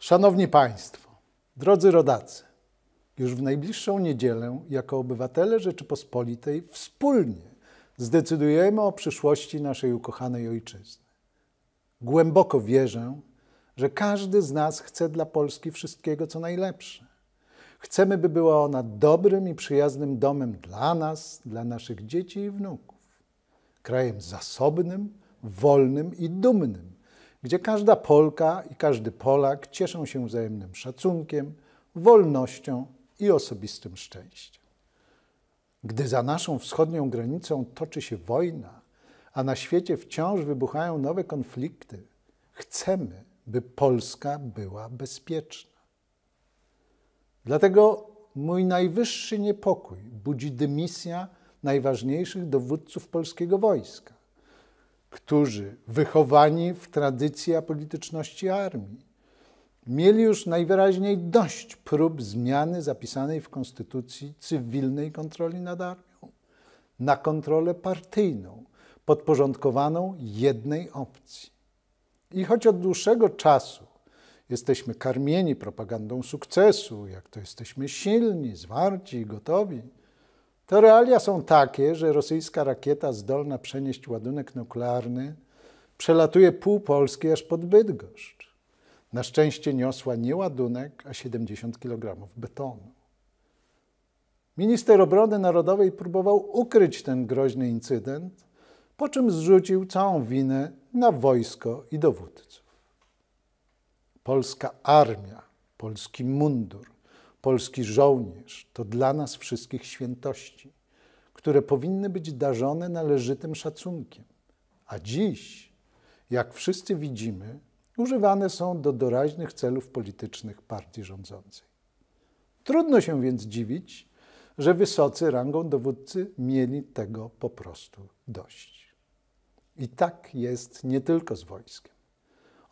Szanowni Państwo, drodzy rodacy, już w najbliższą niedzielę, jako obywatele Rzeczypospolitej, wspólnie zdecydujemy o przyszłości naszej ukochanej ojczyzny. Głęboko wierzę, że każdy z nas chce dla Polski wszystkiego, co najlepsze. Chcemy, by była ona dobrym i przyjaznym domem dla nas, dla naszych dzieci i wnuków, krajem zasobnym, wolnym i dumnym gdzie każda Polka i każdy Polak cieszą się wzajemnym szacunkiem, wolnością i osobistym szczęściem. Gdy za naszą wschodnią granicą toczy się wojna, a na świecie wciąż wybuchają nowe konflikty, chcemy, by Polska była bezpieczna. Dlatego mój najwyższy niepokój budzi dymisja najważniejszych dowódców polskiego wojska którzy wychowani w tradycji apolityczności armii mieli już najwyraźniej dość prób zmiany zapisanej w Konstytucji cywilnej kontroli nad armią na kontrolę partyjną, podporządkowaną jednej opcji. I choć od dłuższego czasu jesteśmy karmieni propagandą sukcesu, jak to jesteśmy silni, zwarci i gotowi, to realia są takie, że rosyjska rakieta zdolna przenieść ładunek nuklearny przelatuje pół Polski aż pod Bydgoszcz. Na szczęście niosła nie ładunek, a 70 kg betonu. Minister Obrony Narodowej próbował ukryć ten groźny incydent, po czym zrzucił całą winę na wojsko i dowódców. Polska armia, polski mundur polski żołnierz, to dla nas wszystkich świętości, które powinny być darzone należytym szacunkiem. A dziś, jak wszyscy widzimy, używane są do doraźnych celów politycznych partii rządzącej. Trudno się więc dziwić, że wysocy rangą dowódcy mieli tego po prostu dość. I tak jest nie tylko z wojskiem.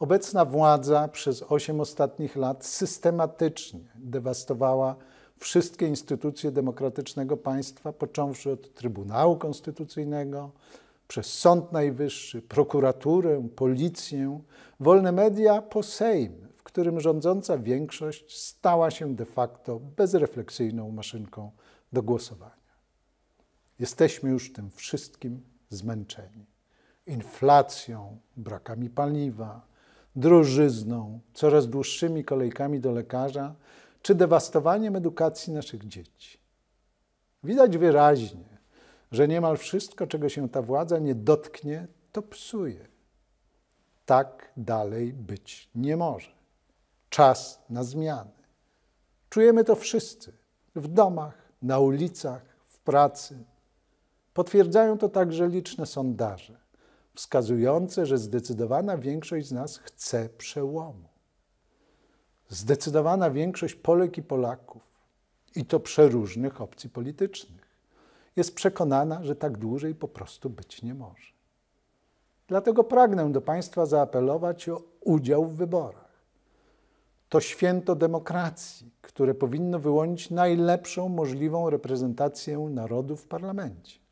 Obecna władza przez osiem ostatnich lat systematycznie dewastowała wszystkie instytucje demokratycznego państwa, począwszy od Trybunału Konstytucyjnego, przez Sąd Najwyższy, prokuraturę, policję, wolne media po Sejm, w którym rządząca większość stała się de facto bezrefleksyjną maszynką do głosowania. Jesteśmy już tym wszystkim zmęczeni. Inflacją, brakami paliwa, drożyzną, coraz dłuższymi kolejkami do lekarza, czy dewastowaniem edukacji naszych dzieci. Widać wyraźnie, że niemal wszystko, czego się ta władza nie dotknie, to psuje. Tak dalej być nie może. Czas na zmiany. Czujemy to wszyscy w domach, na ulicach, w pracy. Potwierdzają to także liczne sondaże wskazujące, że zdecydowana większość z nas chce przełomu. Zdecydowana większość Polek i Polaków, i to przeróżnych opcji politycznych, jest przekonana, że tak dłużej po prostu być nie może. Dlatego pragnę do Państwa zaapelować o udział w wyborach. To święto demokracji, które powinno wyłonić najlepszą możliwą reprezentację narodu w parlamencie.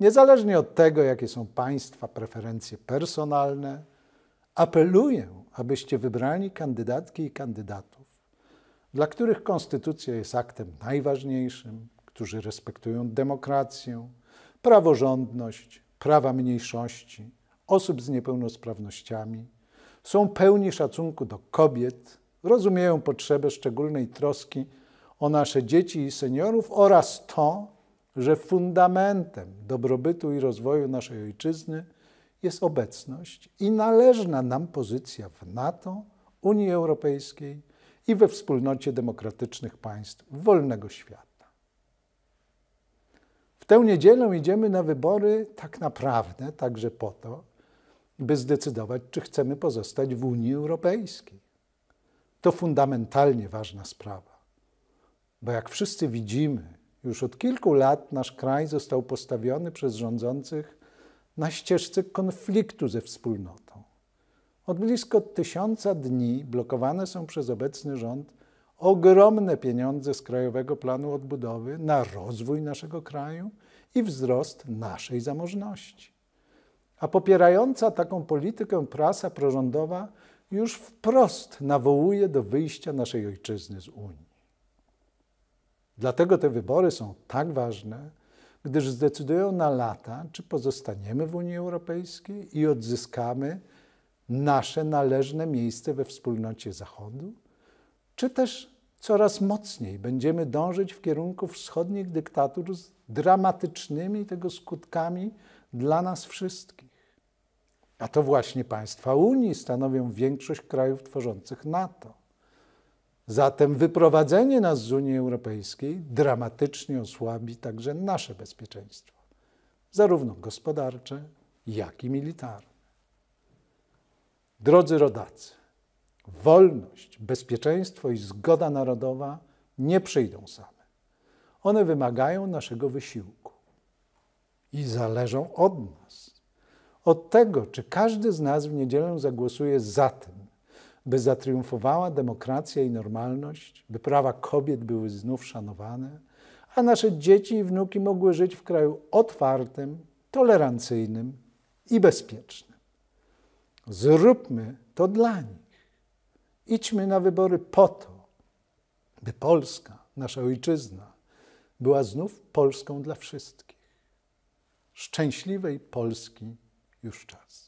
Niezależnie od tego, jakie są Państwa preferencje personalne, apeluję, abyście wybrali kandydatki i kandydatów, dla których Konstytucja jest aktem najważniejszym, którzy respektują demokrację, praworządność, prawa mniejszości, osób z niepełnosprawnościami, są pełni szacunku do kobiet, rozumieją potrzebę szczególnej troski o nasze dzieci i seniorów oraz to, że fundamentem dobrobytu i rozwoju naszej ojczyzny jest obecność i należna nam pozycja w NATO, Unii Europejskiej i we wspólnocie demokratycznych państw wolnego świata. W tę niedzielę idziemy na wybory tak naprawdę także po to, by zdecydować, czy chcemy pozostać w Unii Europejskiej. To fundamentalnie ważna sprawa, bo jak wszyscy widzimy, już od kilku lat nasz kraj został postawiony przez rządzących na ścieżce konfliktu ze wspólnotą. Od blisko tysiąca dni blokowane są przez obecny rząd ogromne pieniądze z Krajowego Planu Odbudowy na rozwój naszego kraju i wzrost naszej zamożności. A popierająca taką politykę prasa prorządowa już wprost nawołuje do wyjścia naszej ojczyzny z Unii. Dlatego te wybory są tak ważne, gdyż zdecydują na lata, czy pozostaniemy w Unii Europejskiej i odzyskamy nasze należne miejsce we wspólnocie Zachodu, czy też coraz mocniej będziemy dążyć w kierunku wschodnich dyktatur z dramatycznymi tego skutkami dla nas wszystkich. A to właśnie państwa Unii stanowią większość krajów tworzących NATO. Zatem wyprowadzenie nas z Unii Europejskiej dramatycznie osłabi także nasze bezpieczeństwo, zarówno gospodarcze, jak i militarne. Drodzy rodacy, wolność, bezpieczeństwo i zgoda narodowa nie przyjdą same. One wymagają naszego wysiłku i zależą od nas, od tego, czy każdy z nas w niedzielę zagłosuje za tym, by zatriumfowała demokracja i normalność, by prawa kobiet były znów szanowane, a nasze dzieci i wnuki mogły żyć w kraju otwartym, tolerancyjnym i bezpiecznym. Zróbmy to dla nich. Idźmy na wybory po to, by Polska, nasza ojczyzna, była znów Polską dla wszystkich. Szczęśliwej Polski już czas.